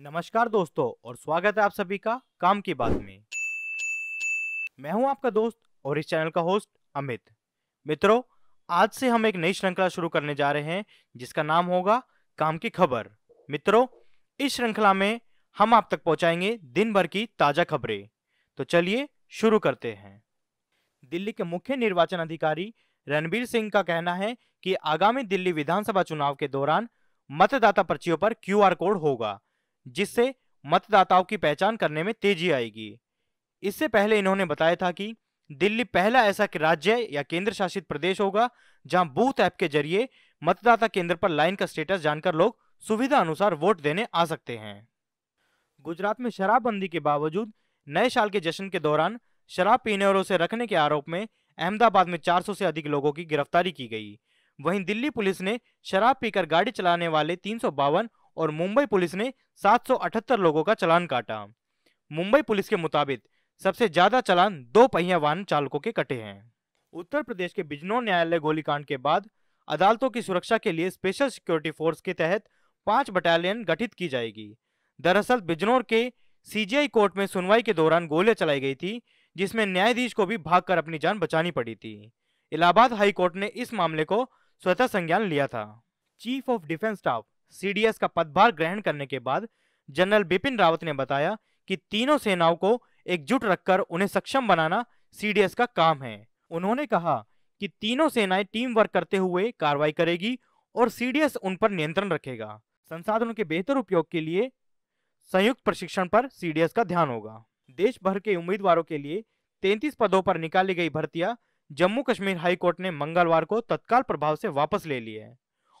नमस्कार दोस्तों और स्वागत है आप सभी का काम की बात में मैं हूं आपका दोस्त और इस चैनल का होस्ट अमित मित्रों आज से हम एक नई श्रृंखला शुरू करने जा रहे हैं जिसका नाम होगा काम की खबर मित्रों इस श्रृंखला में हम आप तक पहुंचाएंगे दिन भर की ताजा खबरें तो चलिए शुरू करते हैं दिल्ली के मुख्य निर्वाचन अधिकारी रणबीर सिंह का कहना है कि आगामी दिल्ली विधानसभा चुनाव के दौरान मतदाता पर्चियों पर क्यूआर कोड होगा जिससे मतदाताओं की पहचान करने में तेजी आएगी इससे पहले इन्होंने बताया था कि दिल्ली पहला ऐसा राज्य या केंद्र शासित प्रदेश होगा जहां बूथ ऐप के जरिए मतदाता केंद्र पर लाइन का स्टेटस जानकर लोग सुविधा अनुसार वोट देने आ सकते हैं गुजरात में शराबबंदी के बावजूद नए साल के जश्न के दौरान शराब पीने और उसे रखने के आरोप में अहमदाबाद में 400 से अधिक लोगों की गिरफ्तारी की गई वहीं दिल्ली पुलिस ने शराब पीकर गाड़ी चलाने वाले तीन और मुंबई पुलिस ने 778 लोगों का चलान काटा मुंबई पुलिस के मुताबिक सबसे ज्यादा चलान दो पहिया वाहन चालकों के कटे हैं उत्तर प्रदेश के बिजनौर न्यायालय गोलीकांड के बाद अदालतों की सुरक्षा के लिए स्पेशल सिक्योरिटी फोर्स के तहत पांच बटालियन गठित की जाएगी दरअसल बिजनौर के सीजीआई कोर्ट में सुनवाई के दौरान गोलियां चलाई गई थी जिसमें न्यायाधीश को भी भागकर अपनी जान बचानी पड़ी थी इलाहाबाद हाईकोर्ट ने इस मामले को स्वतः संज्ञान लिया था chief of defence staff CDS का पदभार ग्रहण करने के बाद जनरल बिपिन रावत ने बताया कि तीनों सेनाओं को एकजुट रखकर उन्हें सक्षम बनाना सीडीएस का काम है उन्होंने कहा कि तीनों सेनाएं टीम वर्क करते हुए कार्रवाई करेगी और सीडीएस उन पर नियंत्रण रखेगा संसाधनों के बेहतर उपयोग के लिए संयुक्त प्रशिक्षण पर सीडीएस का ध्यान होगा देश भर के उम्मीदवारों के लिए 33 पदों पर निकाली गई भर्तियां जम्मू कश्मीर हाईकोर्ट ने मंगलवार को तत्काल प्रभाव से वापस ले ली है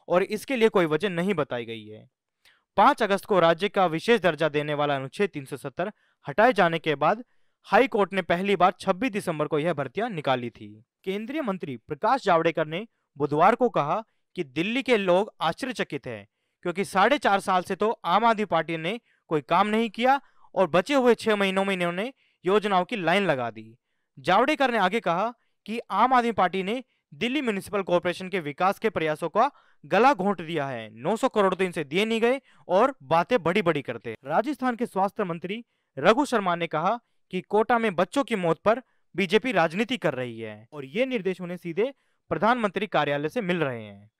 और इसके लिए कोई वजह नहीं बताई गई है पांच अगस्त को राज्य का विशेष दर्जा देने वाला अनुच्छेद तीन हटाए जाने के बाद हाई कोर्ट ने पहली बार 26 दिसंबर को यह भर्तियां निकाली थी केंद्रीय मंत्री प्रकाश जावड़ेकर ने बुधवार को कहा कि दिल्ली के लोग आश्चर्यचकित हैं क्योंकि साढ़े चार साल से तो आम आदमी पार्टी ने कोई काम नहीं किया और बचे हुए छह महीनों में इन्होंने योजनाओं की लाइन लगा दी जावड़ेकर ने आगे कहा कि आम आदमी पार्टी ने दिल्ली म्यूनिसिपल कॉरपोरेशन के विकास के प्रयासों का गला घोंट दिया है 900 करोड़ तो इनसे दिए नहीं गए और बातें बड़ी बड़ी करते राजस्थान के स्वास्थ्य मंत्री रघु शर्मा ने कहा कि कोटा में बच्चों की मौत पर बीजेपी राजनीति कर रही है और ये निर्देश उन्हें सीधे प्रधानमंत्री कार्यालय से मिल रहे हैं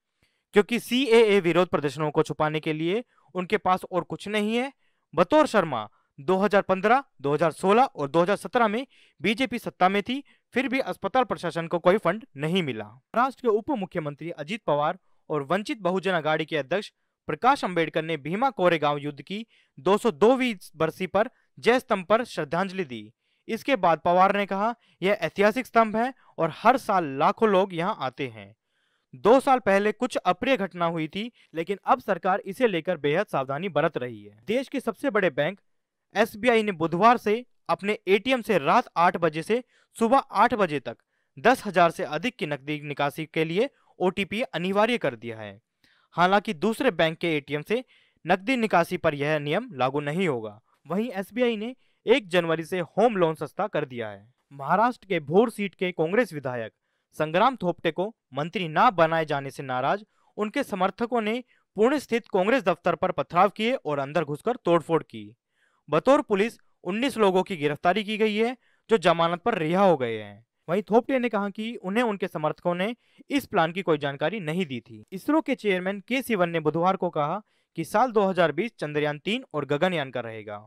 क्योंकि सी विरोध प्रदर्शनों को छुपाने के लिए उनके पास और कुछ नहीं है बतौर शर्मा 2015, 2016 और 2017 में बीजेपी सत्ता में थी फिर भी अस्पताल प्रशासन को कोई फंड नहीं मिला राष्ट्र के उप मुख्यमंत्री अजीत पवार और वंचित बहुजन अघाड़ी के अध्यक्ष प्रकाश अंबेडकर ने भीमा कोरेगांव युद्ध की 202वीं बरसी पर जय स्तंभ पर श्रद्धांजलि दी इसके बाद पवार ने कहा यह ऐतिहासिक स्तंभ है और हर साल लाखों लोग यहां आते हैं दो साल पहले कुछ अप्रिय घटना हुई थी लेकिन अब सरकार इसे लेकर बेहद सावधानी बरत रही है देश के सबसे बड़े बैंक एस ने बुधवार से अपने ए से रात आठ बजे से सुबह आठ बजे तक दस हजार से अधिक की नकदी निकासी के लिए ओ अनिवार्य कर दिया है हालांकि दूसरे बैंक के एटीएम से नकदी निकासी पर यह नियम लागू नहीं होगा वहीं एसबीआई ने 1 जनवरी से होम लोन सस्ता कर दिया है महाराष्ट्र के भोर सीट के कांग्रेस विधायक संग्राम थोपटे को मंत्री ना बनाए जाने से नाराज उनके समर्थकों ने पुणे स्थित कांग्रेस दफ्तर पर पथराव किए और अंदर घुसकर तोड़फोड़ की बतौर पुलिस 19 लोगों की गिरफ्तारी की गई है जो जमानत पर रिहा हो गए हैं वहीं थोपटे ने कहा कि उन्हें उनके समर्थकों ने इस प्लान की कोई जानकारी नहीं दी थी इसरो के चेयरमैन के सिवन ने बुधवार को कहा कि साल 2020 चंद्रयान तीन और गगनयान का रहेगा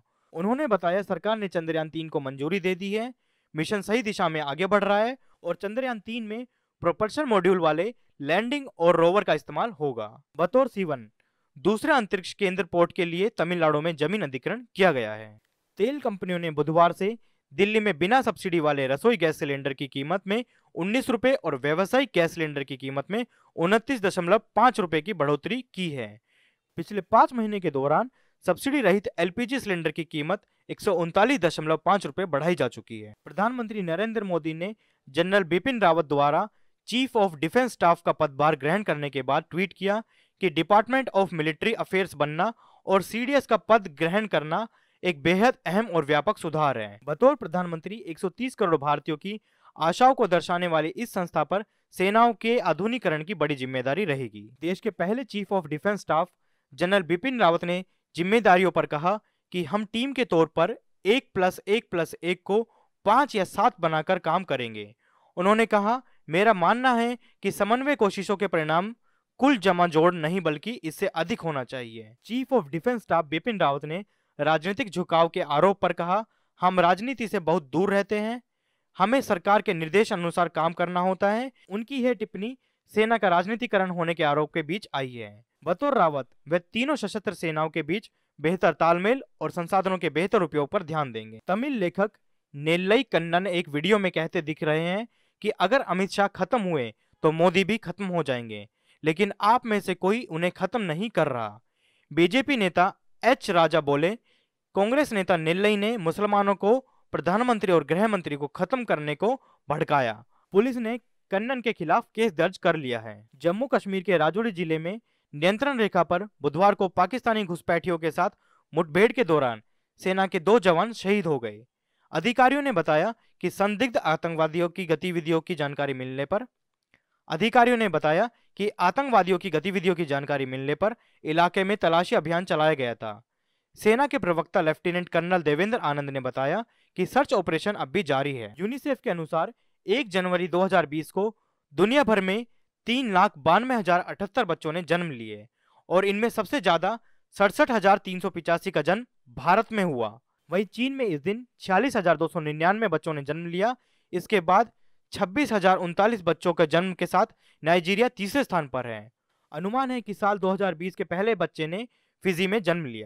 उन्होंने बताया सरकार ने चंद्रयान तीन को मंजूरी दे दी है मिशन सही दिशा में आगे बढ़ रहा है और चंद्रयान तीन में प्रोपल्शन मॉड्यूल वाले लैंडिंग और रोवर का इस्तेमाल होगा बतौर सीवन दूसरे अंतरिक्ष केंद्र पोर्ट के लिए तमिलनाडु में जमीन अधिग्रहण किया गया है तेल कंपनियों ने बुधवार से दिल्ली में बिना सब्सिडी वाले रसोई गैस सिलेंडर की कीमत में उन्नीस रुपये और व्यवसायिक गैस सिलेंडर की कीमत में उनतीस दशमलव पाँच रुपये की बढ़ोतरी की है पिछले पाँच महीने के दौरान सब्सिडी रहित एलपीजी सिलेंडर की कीमत एक रुपए बढ़ाई जा चुकी है प्रधानमंत्री नरेंद्र मोदी ने जनरल बिपिन रावत द्वारा चीफ ऑफ डिफेंस स्टाफ का पदभार ग्रहण करने के बाद ट्वीट किया कि डिपार्टमेंट ऑफ मिलिट्री अफेयर्स बनना और सीडीएस का पद ग्रहण करना एक बेहद अहम और व्यापक सुधार है बतौर प्रधानमंत्री 130 करोड़ भारतीयों की आशाओं को दर्शाने वाली इस संस्था पर सेनाओं के आधुनिकरण की बड़ी जिम्मेदारी रहेगी देश के पहले chief of defence staff general Bipin Rawat ने जिम्मेदारियों पर कहा कि हम टीम के तौर पर एक प्लस एक प्लस एक को पाँच या सात बनाकर काम करेंगे उन्होंने कहा मेरा मानना है कि समन्वय कोशिशों के परिणाम कुल जमा जोड़ नहीं बल्कि इससे अधिक होना चाहिए chief of defence staff Bipin Rawat ने राजनीतिक झुकाव के आरोप पर कहा हम राजनीति से बहुत दूर रहते हैं हमें सरकार के निर्देश अनुसार काम करना होता है उनकी यह टिप्पणी सेना का राजनीतिकरण होने के आरोप के बीच आई है बतौर रावत वे तीनों सशस्त्र सेनाओं के बीच बेहतर तालमेल और संसाधनों के बेहतर उपयोग पर ध्यान देंगे तमिल लेखक नेल्लई कन्नन एक वीडियो में कहते दिख रहे हैं कि अगर अमित शाह खत्म हुए तो मोदी भी खत्म हो जाएंगे लेकिन आप में से कोई उन्हें खत्म नहीं कर रहा बीजेपी नेता एच राजा बोले कांग्रेस नेता निल्लई ने मुसलमानों को प्रधानमंत्री और गृह मंत्री को खत्म करने को भड़काया पुलिस ने कन्नन के खिलाफ केस दर्ज कर लिया है जम्मू कश्मीर के राजौरी जिले में नियंत्रण रेखा पर बुधवार को पाकिस्तानी घुसपैठियों के साथ मुठभेड़ के दौरान सेना के दो जवान शहीद हो गए अधिकारियों ने बताया कि संदिग्ध आतंकवादियों की गतिविधियों की जानकारी मिलने पर अधिकारियों ने बताया कि आतंकवादियों की गतिविधियों की जानकारी मिलने पर इलाके में तलाशी अभियान चलाया गया था सेना के प्रवक्ता लेफ्टिनेंट कर्नल देवेंद्र आनंद ने बताया कि सर्च ऑपरेशन अब भी जारी है यूनिसेफ के अनुसार 1 जनवरी 2020 को दुनिया भर में तीन लाख बानवे हजार अठहत्तर बच्चों ने जन्म लिए और इनमें सबसे ज्यादा सड़सठ हजार तीन सौ पिचासी का जन्म भारत में हुआ वहीं चीन में इस दिन छियालीस हजार दो सौ निन्यानवे बच्चों ने जन्म लिया इसके बाद छब्बीस हजार उनतालीस बच्चों के जन्म के साथ नाइजीरिया तीसरे स्थान पर है अनुमान है कि साल 2020 के पहले बच्चे ने फिजी में जन्म लिया